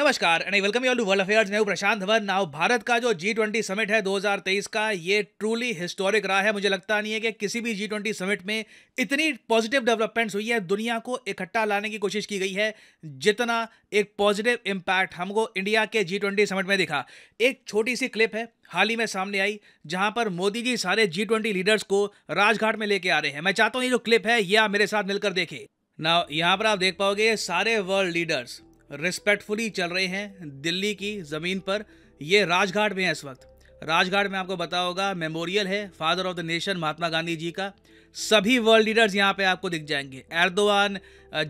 नमस्कार and welcome you to world affairs मैं Prashant Dhawan now Bharat का जो जी ट्वेंटी समिट है 2023 का ये ट्रूली हिस्टोरिक रहा है मुझे लगता नहीं है कि किसी भी जी ट्वेंटी समिट में इतनी पॉजिटिव डेवलपमेंट्स हुई है दुनिया को इकट्ठा लाने की कोशिश की गई है जितना एक पॉजिटिव इम्पैक्ट हमको इंडिया के जी ट्वेंटी समिट में दिखा एक छोटी सी क्लिप है हाल ही में सामने आई जहां पर मोदी जी सारे जी ट्वेंटी लीडर्स को राजघाट में लेके आ रहे हैं मैं चाहता हूँ ये जो क्लिप है ये आप मेरे साथ मिलकर देखें ना यहाँ पर आप देख पाओगे सारे वर्ल्ड लीडर्स रिस्पेक्टफुली चल रहे हैं दिल्ली की ज़मीन पर ये राजघाट में है इस वक्त राजघाट में आपको बता होगा मेमोरियल है father of the nation Mahatma Gandhi ji का सभी वर्ल्ड लीडर्स यहाँ पे आपको दिख जाएंगे एर्दोवान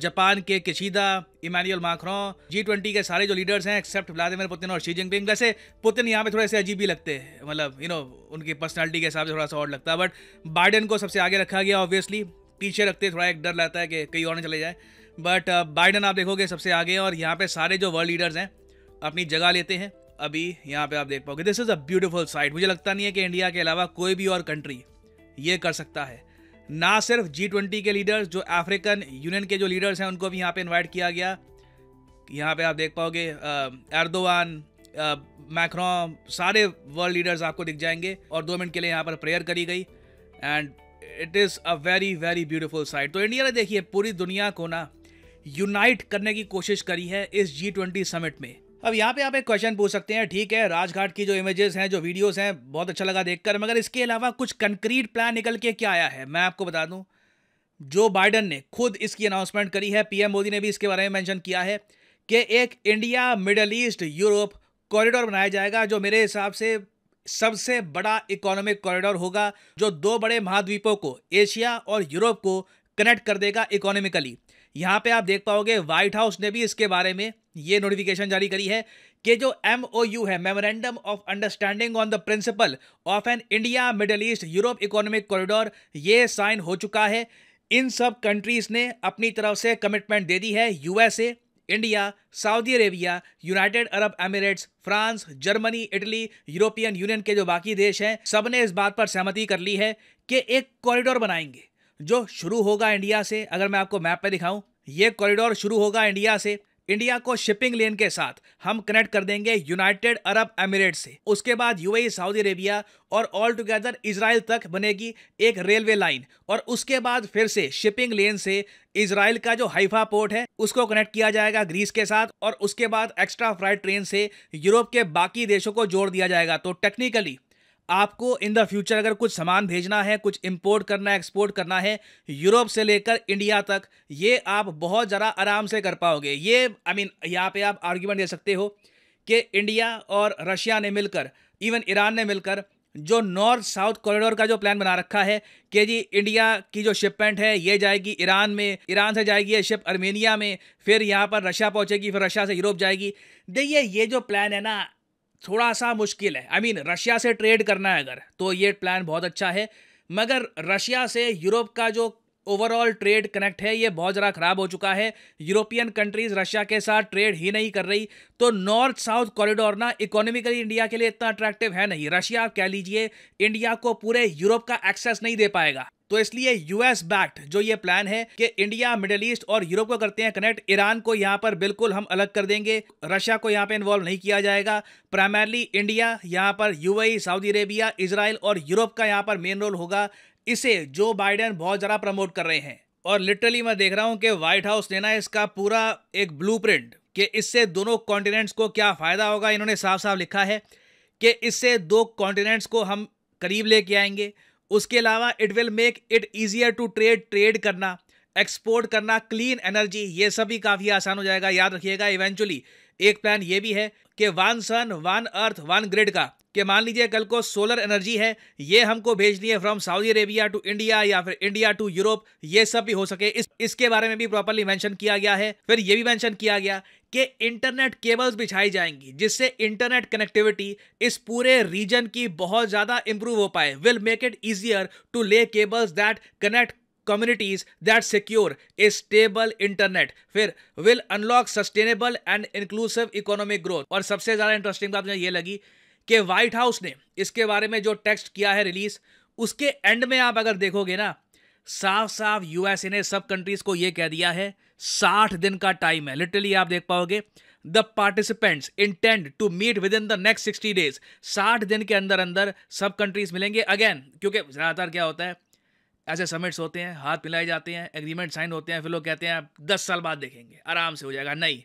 जापान के किशीदा इमानुअल माखरों जी ट्वेंटी के सारे जो लीडर्स हैं एक्सेप्ट व्लादिमिर पुतिन और शी जिनपिंग वैसे पुतिन यहाँ पे थोड़े से अजीब ही लगते हैं मतलब यू नो उनकी पर्सनैलिटी के हिसाब से थोड़ा सा और लगता है बट बाइडन को सबसे आगे रखा गया ऑब्वियसली पीछे रखते थोड़ा एक डर लगता है कि कहीं और चले जाए बट बाइडन uh, आप देखोगे सबसे आगे और यहाँ पे सारे जो वर्ल्ड लीडर्स हैं अपनी जगह लेते हैं अभी यहाँ पे आप देख पाओगे this is a beautiful site मुझे लगता नहीं है कि इंडिया के अलावा कोई भी और कंट्री ये कर सकता है ना सिर्फ जी ट्वेंटी के लीडर्स जो अफ्रीकन यूनियन के जो लीडर्स हैं उनको भी यहाँ पे इन्वाइट किया गया यहाँ पे आप देख पाओगे एर्दोवान uh, मैक्रॉन uh, सारे वर्ल्ड लीडर्स आपको दिख जाएंगे और दो मिनट के लिए यहाँ पर प्रेयर करी गई and it is a very very beautiful site तो इंडिया ने देखिए पूरी दुनिया को ना यूनाइट करने की कोशिश करी है इस जी ट्वेंटी समिट में अब यहाँ पे आप एक क्वेश्चन पूछ सकते हैं ठीक है राजघाट की जो इमेजेस हैं जो वीडियोस हैं बहुत अच्छा लगा देखकर मगर इसके अलावा कुछ कंक्रीट प्लान निकल के क्या आया है मैं आपको बता दूं जो बाइडन ने खुद इसकी अनाउंसमेंट करी है पीएम मोदी ने भी इसके बारे में मैंशन किया है कि एक India Middle East Europe corridor बनाया जाएगा जो मेरे हिसाब से सबसे बड़ा इकोनॉमिक कॉरिडोर होगा जो दो बड़े महाद्वीपों को एशिया और यूरोप को कनेक्ट कर देगा इकोनॉमिकली यहाँ पे आप देख पाओगे व्हाइट हाउस ने भी इसके बारे में ये नोटिफिकेशन जारी करी है कि जो एम है memorandum of understanding on the principle of an India Middle East Europe economic corridor ये साइन हो चुका है इन सब कंट्रीज़ ने अपनी तरफ से कमिटमेंट दे दी है USA India Saudi Arabia United Arab Emirates France Germany Italy European Union के जो बाकी देश हैं सब ने इस बात पर सहमति कर ली है कि एक कॉरिडोर बनाएंगे जो शुरू होगा इंडिया से अगर मैं आपको मैप पे दिखाऊं ये कॉरिडोर शुरू होगा इंडिया से इंडिया को शिपिंग लेन के साथ हम कनेक्ट कर देंगे यूनाइटेड अरब एमिरेट से उसके बाद यूएई सऊदी अरेबिया और ऑल टुगेदर इसराइल तक बनेगी एक रेलवे लाइन और उसके बाद फिर से शिपिंग लेन से इसराइल का जो हाइफा पोर्ट है उसको कनेक्ट किया जाएगा ग्रीस के साथ और उसके बाद एक्स्ट्रा फ्लाइट ट्रेन से यूरोप के बाकी देशों को जोड़ दिया जाएगा तो टेक्निकली आपको इन द फ्यूचर अगर कुछ सामान भेजना है कुछ इंपोर्ट करना है एक्सपोर्ट करना है यूरोप से लेकर इंडिया तक ये आप बहुत ज़रा आराम से कर पाओगे ये आई मीन यहाँ पे आप आर्ग्यूमेंट दे सकते हो कि इंडिया और रशिया ने मिलकर इवन ईरान ने मिलकर जो नॉर्थ साउथ कॉरिडोर का जो प्लान बना रखा है कि जी इंडिया की जो शिपमेंट है ये जाएगी ईरान में ईरान से जाएगी ये शिप अर्मेनिया में फिर यहाँ पर रशिया पहुँचेगी फिर रशिया से यूरोप जाएगी देखिए ये जो प्लान है ना थोड़ा सा मुश्किल है आई मीन रशिया से ट्रेड करना है अगर तो ये प्लान बहुत अच्छा है मगर रशिया से यूरोप का जो ओवरऑल ट्रेड कनेक्ट है ये बहुत ज़रा ख़राब हो चुका है यूरोपियन कंट्रीज़ रशिया के साथ ट्रेड ही नहीं कर रही तो नॉर्थ साउथ कॉरिडोर ना इकोनॉमिकली इंडिया के लिए इतना अट्रैक्टिव है नहीं रशिया आप कह लीजिए इंडिया को पूरे यूरोप का एक्सेस नहीं दे पाएगा तो इसलिए यूएस बैक्ट जो ये प्लान है कि इंडिया मिडल ईस्ट और यूरोप को करते हैं कनेक्ट ईरान को यहाँ पर बिल्कुल हम अलग कर देंगे रशिया को यहाँ पे इन्वॉल्व नहीं किया जाएगा प्राइमरली इंडिया यहाँ पर यूएई सऊदी अरेबिया इसराइल और यूरोप का यहाँ पर मेन रोल होगा इसे जो बाइडेन बहुत ज़्यादा प्रमोट कर रहे हैं और लिटरली मैं देख रहा हूँ कि व्हाइट हाउस ने ना इसका पूरा एक ब्लू कि इससे दोनों कॉन्टिनेंट्स को क्या फ़ायदा होगा इन्होंने साफ साफ लिखा है कि इससे दो कॉन्टिनेंट्स को हम करीब लेके आएंगे उसके अलावा it will make it easier to trade trade करना एक्सपोर्ट करना क्लीन एनर्जी ये सब भी काफ़ी आसान हो जाएगा याद रखिएगा इवेंचुअली एक प्लान ये भी है कि one sun one earth one grid का कि मान लीजिए कल को सोलर एनर्जी है ये हमको भेजनी है from Saudi Arabia to India या फिर इंडिया टू यूरोप ये सब भी हो सके इस इसके बारे में भी प्रॉपरली मेंशन किया गया है फिर ये भी मेंशन किया गया कि इंटरनेट केबल्स बिछाई जाएंगी जिससे इंटरनेट कनेक्टिविटी इस पूरे रीजन की बहुत ज़्यादा इंप्रूव हो पाए will make it easier to lay cables that connect communities that secure a stable internet फिर will unlock sustainable and inclusive economic growth और सबसे ज़्यादा इंटरेस्टिंग बात मुझे ये लगी कि व्हाइट हाउस ने इसके बारे में जो टेक्स्ट किया है रिलीज उसके एंड में आप अगर देखोगे ना साफ साफ यूएसए ने सब कंट्रीज को यह कह दिया है साठ दिन का टाइम है लिटरली आप देख पाओगे the participants intend to meet within the next sixty days साठ दिन के अंदर अंदर सब कंट्रीज मिलेंगे अगेन क्योंकि ज़्यादातर क्या होता है ऐसे समिट्स होते हैं हाथ मिलाए जाते हैं एग्रीमेंट साइन होते हैं फिर लोग कहते हैं दस साल बाद देखेंगे आराम से हो जाएगा नहीं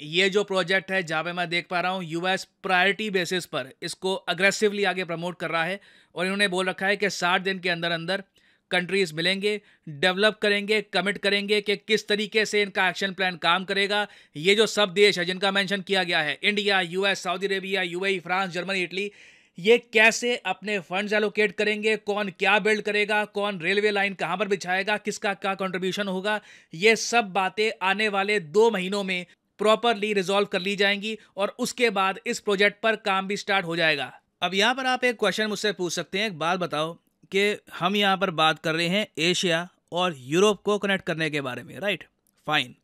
ये जो प्रोजेक्ट है जहाँ पे मैं देख पा रहा हूँ यूएस प्रायोरिटी बेसिस पर इसको अग्रेसिवली आगे प्रमोट कर रहा है और इन्होंने बोल रखा है कि साठ दिन के अंदर अंदर कंट्रीज मिलेंगे डेवलप करेंगे कमिट करेंगे कि किस तरीके से इनका एक्शन प्लान काम करेगा ये जो सब देश है जिनका मैंशन किया गया है India US Saudi Arabia UAE France Germany Italy ये कैसे अपने फंड्स एलोकेट करेंगे कौन क्या बिल्ड करेगा कौन रेलवे लाइन कहाँ पर बिछाएगा किसका क्या कंट्रीब्यूशन होगा ये सब बातें आने वाले दो महीनों में प्रॉपरली रिजॉल्व कर ली जाएंगी और उसके बाद इस प्रोजेक्ट पर काम भी स्टार्ट हो जाएगा अब यहाँ पर आप एक क्वेश्चन मुझसे पूछ सकते हैं एक बात बताओ कि हम यहाँ पर बात कर रहे हैं एशिया और यूरोप को कनेक्ट करने के बारे में राइट फाइन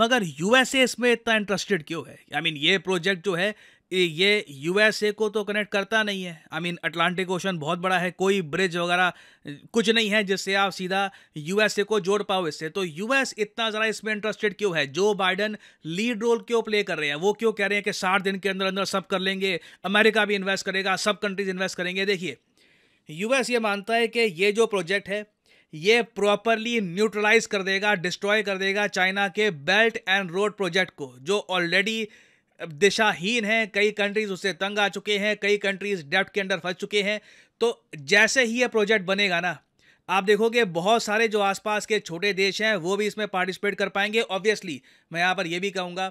मगर यूएसए इसमें इतना इंटरेस्टेड क्यों है आई I मीन mean, ये प्रोजेक्ट जो है ये यूएसए को तो कनेक्ट करता नहीं है आई मीन अटलांटिक ओशन बहुत बड़ा है कोई ब्रिज वगैरह कुछ नहीं है जिससे आप सीधा यूएसए को जोड़ पाओ इससे तो यूएस इतना ज़रा इसमें इंटरेस्टेड क्यों है जो बाइडन लीड रोल क्यों प्ले कर रहे हैं वो क्यों कह रहे हैं कि साठ दिन के अंदर अंदर सब कर लेंगे अमेरिका भी इन्वेस्ट करेगा सब कंट्रीज इन्वेस्ट करेंगे देखिए यूएस ये मानता है कि ये जो प्रोजेक्ट है ये प्रॉपरली न्यूट्रलाइज कर देगा डिस्ट्रॉय कर देगा चाइना के बेल्ट एंड रोड प्रोजेक्ट को जो ऑलरेडी दिशाहीन हैं कई कंट्रीज़ उससे तंग आ चुके हैं कई कंट्रीज़ डेप्ट के अंडर फंस चुके हैं तो जैसे ही यह प्रोजेक्ट बनेगा ना आप देखोगे बहुत सारे जो आसपास के छोटे देश हैं वो भी इसमें पार्टिसिपेट कर पाएंगे ऑब्वियसली मैं यहाँ पर यह भी कहूँगा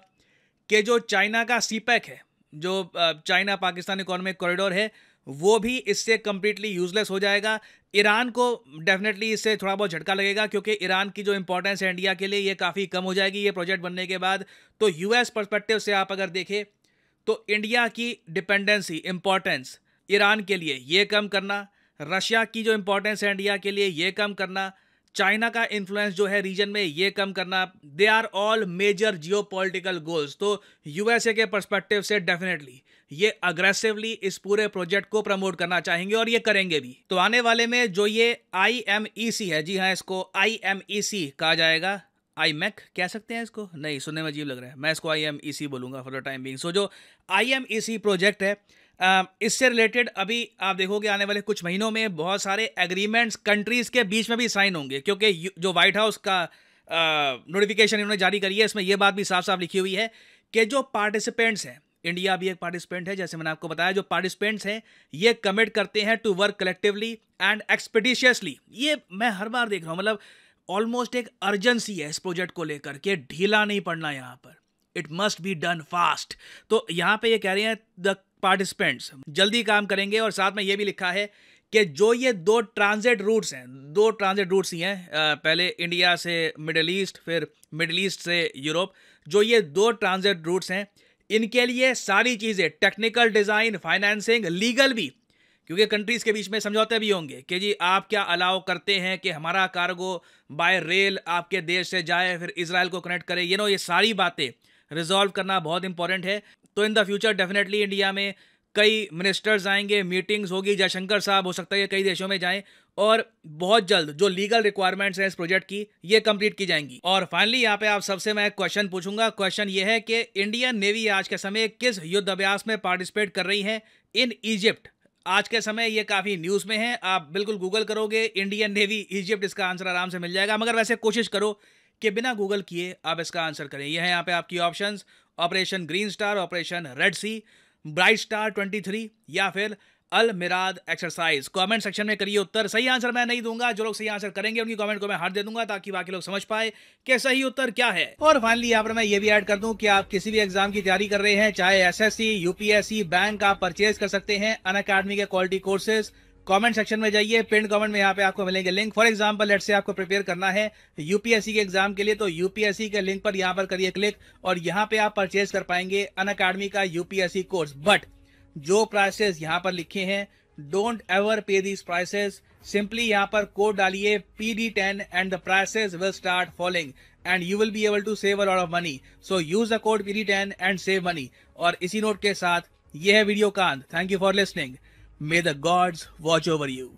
कि जो चाइना का सीपैक e है जो चाइना पाकिस्तान इकोनॉमिक कॉरिडोर है वो भी इससे कम्प्लीटली यूजलेस हो जाएगा ईरान को डेफिनेटली इससे थोड़ा बहुत झटका लगेगा क्योंकि ईरान की जो इंपॉर्टेंस है इंडिया के लिए ये काफ़ी कम हो जाएगी ये प्रोजेक्ट बनने के बाद तो यूएस परस्पेक्टिव से आप अगर देखें तो इंडिया की डिपेंडेंसी इम्पॉर्टेंस ईरान के लिए ये कम करना रशिया की जो इम्पोर्टेंस है इंडिया के लिए ये कम करना चाइना का इन्फ्लुएंस जो है रीजन में ये कम करना they are all major geo goals तो यूएसए के परस्पेक्टिव से डेफिनेटली ये अग्रेसिवली इस पूरे प्रोजेक्ट को प्रमोट करना चाहेंगे और ये करेंगे भी तो आने वाले में जो ये आई एम ई सी है जी हाँ इसको आई एम ई सी कहा जाएगा आई मैक e कह सकते हैं इसको नहीं सुनने में अजीब लग रहा है मैं इसको आई एम ई सी बोलूँगा for the time being so जो I M E C project है इससे रिलेटेड अभी आप देखोगे आने वाले कुछ महीनों में बहुत सारे एग्रीमेंट्स कंट्रीज़ के बीच में भी साइन होंगे क्योंकि जो वाइट हाउस का नोटिफिकेशन इन्होंने जारी करी है इसमें यह बात भी साफ साफ लिखी हुई है कि जो पार्टिसिपेंट्स हैं इंडिया भी एक पार्टिसिपेंट है जैसे मैंने आपको बताया जो पार्टिसिपेंट्स हैं ये कमिट करते हैं to work collectively and expeditiously ये मैं हर बार देख रहा हूँ मतलब ऑलमोस्ट एक अर्जेंसी है इस प्रोजेक्ट को लेकर के ढीला नहीं पड़ना यहाँ पर it must be done fast तो यहाँ पे ये कह रहे हैं द पार्टिसिपेंट्स जल्दी काम करेंगे और साथ में ये भी लिखा है कि जो ये दो ट्रांजिट रूट्स हैं दो ट्रांजिट रूट्स ही हैं पहले इंडिया से मिडल ईस्ट फिर मिडल ईस्ट से यूरोप जो ये दो ट्रांजिट रूट्स हैं इनके लिए सारी चीज़ें टेक्निकल डिज़ाइन फाइनेंसिंग लीगल भी क्योंकि कंट्रीज़ के बीच में समझौते भी होंगे कि जी आप क्या अलाउ करते हैं कि हमारा कार्गो बाय रेल आपके देश से जाए फिर इसराइल को कनेक्ट करे ये नो ये सारी बातें रिजॉल्व करना बहुत इंपॉर्टेंट है तो in the future definitely India में कई मिनिस्टर्स आएंगे मीटिंग्स होगी जयशंकर साहब हो सकता है कई देशों में जाएं और बहुत जल्द जो लीगल रिक्वायरमेंट्स हैं इस प्रोजेक्ट की ये कंप्लीट की जाएंगी और फाइनली यहाँ पे आप सबसे मैं क्वेश्चन पूछूंगा क्वेश्चन ये है कि इंडियन नेवी आज के समय किस युद्ध अभ्यास में पार्टिसिपेट कर रही है इन इजिप्ट आज के समय ये काफ़ी न्यूज़ में है आप बिल्कुल गूगल करोगे इंडियन नेवी इजिप्ट इसका आंसर आराम से मिल जाएगा मगर वैसे कोशिश करो कि बिना गूगल किए आप इसका आंसर करें यह है यहाँ पे आपकी options Operation Green Star Operation Red Sea Bright Star twenty three या फिर Al Mirad exercise comment section में करिए उत्तर सही आंसर मैं नहीं दूंगा जो लोग सही आंसर करेंगे उनकी कमेंट को मैं हार दे दूंगा ताकि बाकी लोग समझ पाए कि सही उत्तर क्या है और फाइनली यहाँ पर मैं ये भी ऐड कर दूं कि आप किसी भी एग्जाम की तैयारी कर रहे हैं चाहे एसएससी यूपीएससी बैंक आप परचेज कर सकते हैं अन के क्वालिटी कोर्सेज कमेंट सेक्शन में जाइए पिन कमेंट में यहाँ पे आपको मिलेंगे लिंक फॉर एग्जांपल लेट से आपको प्रिपेयर करना है यूपीएससी के एग्जाम के लिए तो यूपीएससी के लिंक पर यहाँ पर करिए क्लिक और यहाँ पे आप परचेज कर पाएंगे अन अकाडमी का यूपीएससी कोर्स बट जो प्राइसेस यहाँ पर लिखे हैं don't ever pay these prices simply यहाँ पर कोड डालिए P D ten and the prices will start following and you will be able to save a off money so use a code P D ten and save money और इसी note के साथ यह है video कांत thank you for listening May the gods watch over you.